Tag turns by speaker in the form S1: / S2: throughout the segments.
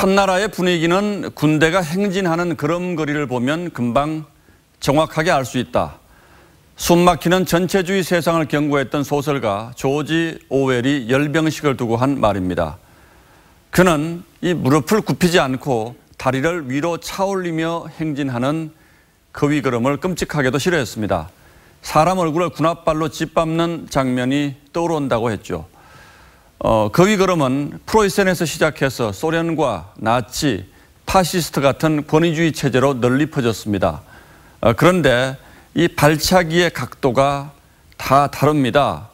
S1: 한나라의 분위기는 군대가 행진하는 걸음걸이를 보면 금방 정확하게 알 수 있다. 숨막히는 전체주의 세상을 경고했던 소설가 조지 오웰이 열병식을 두고 한 말입니다. 그는 이 무릎을 굽히지 않고 다리를 위로 차올리며 행진하는 거위 걸음을 끔찍하게도 싫어했습니다. 사람 얼굴을 군홧발로 짓밟는 장면이 떠오른다고 했죠. 어, 거기 그러면 프로이센에서 시작해서 소련과 나치, 파시스트 같은 권위주의 체제로 널리 퍼졌습니다. 어, 그런데 이 발차기의 각도가 다 다릅니다.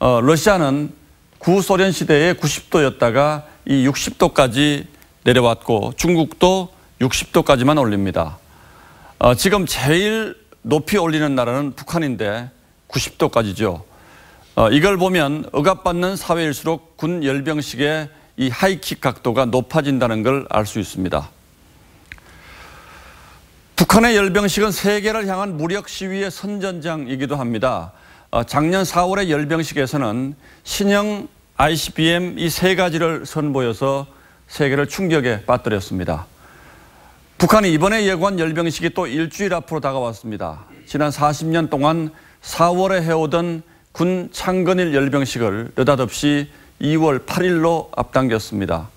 S1: 어, 러시아는 구소련 시대의 90도였다가 이 60도까지 내려왔고 중국도 60도까지만 올립니다. 어, 지금 제일 높이 올리는 나라는 북한인데 90도까지죠. 어, 이걸 보면 억압받는 사회일수록 군 열병식의 이 하이킥 각도가 높아진다는 걸 알 수 있습니다. 북한의 열병식은 세계를 향한 무력 시위의 선전장이기도 합니다. 어, 작년 4월의 열병식에서는 신형 ICBM 이 세 가지를 선보여서 세계를 충격에 빠뜨렸습니다. 북한이 이번에 예고한 열병식이 또 일주일 앞으로 다가왔습니다. 지난 40년 동안 4월에 해오던 군 창건일 열병식을 느닷없이 2월 8일로 앞당겼습니다.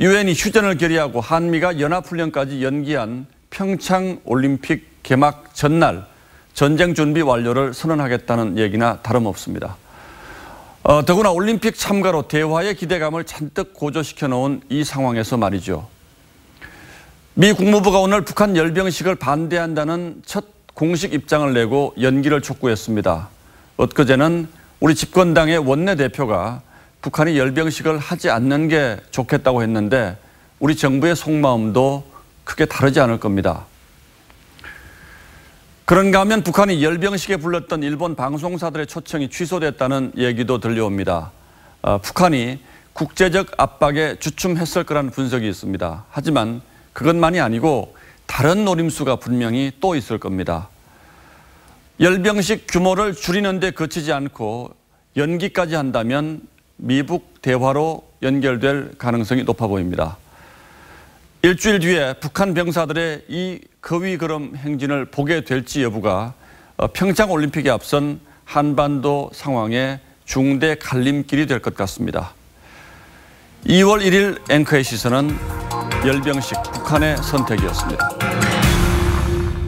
S1: 유엔이 휴전을 결의하고 한미가 연합훈련까지 연기한 평창 올림픽 개막 전날 전쟁 준비 완료를 선언하겠다는 얘기나 다름없습니다. 어, 더구나 올림픽 참가로 대화의 기대감을 잔뜩 고조시켜 놓은 이 상황에서 말이죠. 미 국무부가 오늘 북한 열병식을 반대한다는 첫 공식 입장을 내고 연기를 촉구했습니다. 엊그제는 우리 집권당의 원내대표가 북한이 열병식을 하지 않는 게 좋겠다고 했는데 우리 정부의 속마음도 크게 다르지 않을 겁니다. 그런가 하면 북한이 열병식에 불렀던 일본 방송사들의 초청이 취소됐다는 얘기도 들려옵니다. 어, 북한이 국제적 압박에 주춤했을 거라는 분석이 있습니다. 하지만 그것만이 아니고 다른 노림수가 분명히 또 있을 겁니다. 열병식 규모를 줄이는데 그치지 않고 연기까지 한다면 미북 대화로 연결될 가능성이 높아 보입니다. 일주일 뒤에 북한 병사들의 이 거위 걸음 행진을 보게 될지 여부가 어, 평창 올림픽에 앞선 한반도 상황에 중대 갈림길이 될 것 같습니다. 2월 1일 앵커의 시선은 열병식 북한의 선택이었습니다.